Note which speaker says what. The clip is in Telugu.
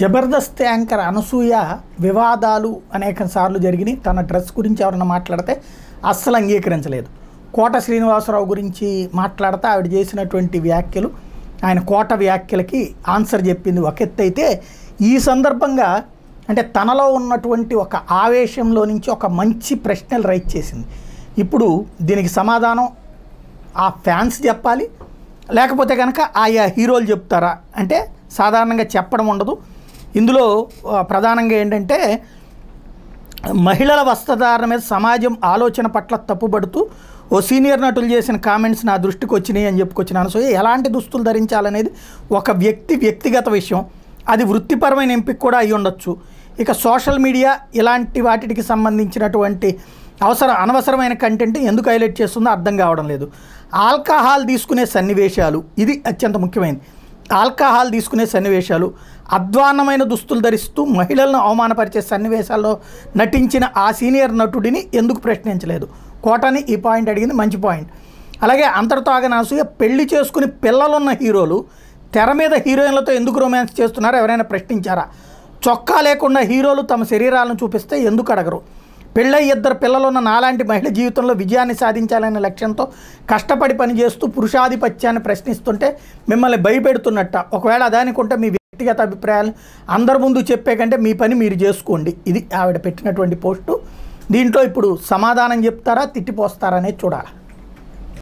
Speaker 1: జబర్దస్త్ యాంకర్ అనసూయ వివాదాలు అనేక సార్లు జరిగినాయి తన డ్రెస్ గురించి ఎవరైనా మాట్లాడితే అస్సలు అంగీకరించలేదు కోట శ్రీనివాసరావు గురించి మాట్లాడితే ఆవిడ చేసినటువంటి వ్యాఖ్యలు ఆయన కోట వ్యాఖ్యలకి ఆన్సర్ చెప్పింది ఒక ఎత్తు అయితే ఈ సందర్భంగా అంటే తనలో ఉన్నటువంటి ఒక ఆవేశంలో నుంచి ఒక మంచి ప్రశ్నలు రైట్ చేసింది ఇప్పుడు దీనికి సమాధానం ఆ ఫ్యాన్స్ చెప్పాలి లేకపోతే కనుక ఆయా హీరోలు చెప్తారా అంటే సాధారణంగా చెప్పడం ఉండదు ఇందులో ప్రధానంగా ఏంటంటే మహిళల వస్త్రధారణ మీద సమాజం ఆలోచన పట్ల తప్పుబడుతూ ఓ సీనియర్ నటులు చేసిన కామెంట్స్ నా దృష్టికి వచ్చినాయి అని చెప్పుకొచ్చిన సో ఎలాంటి దుస్తులు ధరించాలనేది ఒక వ్యక్తి వ్యక్తిగత విషయం అది వృత్తిపరమైన ఎంపిక కూడా అయి ఉండొచ్చు ఇక సోషల్ మీడియా ఇలాంటి వాటికి సంబంధించినటువంటి అవసర అనవసరమైన కంటెంట్ ఎందుకు హైలైట్ చేస్తుందో అర్థం కావడం లేదు ఆల్కహాల్ తీసుకునే సన్నివేశాలు ఇది అత్యంత ముఖ్యమైనది ఆల్కహాల్ తీసుకునే సన్నివేశాలు అధ్వాన్నమైన దుస్తులు ధరిస్తూ మహిళలను అవమానపరిచే సన్నివేశాల్లో నటించిన ఆ సీనియర్ నటుడిని ఎందుకు ప్రశ్నించలేదు కోటాని ఈ పాయింట్ అడిగింది మంచి పాయింట్ అలాగే అంతటితో ఆగనాసూయ పెళ్లి చేసుకుని పిల్లలున్న హీరోలు తెర మీద హీరోయిన్లతో ఎందుకు రొమాన్స్ చేస్తున్నారో ఎవరైనా ప్రశ్నించారా చొక్కా లేకుండా హీరోలు తమ శరీరాలను చూపిస్తే ఎందుకు అడగరు పెళ్ళై ఇద్దరు పిల్లలున్న నాలాంటి మహిళ జీవితంలో విజయాన్ని సాధించాలనే లక్ష్యంతో కష్టపడి పనిచేస్తూ పురుషాధిపత్యాన్ని ప్రశ్నిస్తుంటే మిమ్మల్ని భయపెడుతున్నట్ట ఒకవేళ అదానికుంటే మీ వ్యక్తిగత అభిప్రాయాలు అందరి ముందు చెప్పే కంటే మీ పని మీరు చేసుకోండి ఇది ఆవిడ పెట్టినటువంటి పోస్టు దీంట్లో ఇప్పుడు సమాధానం చెప్తారా తిట్టిపోస్తారా అనేది చూడాలి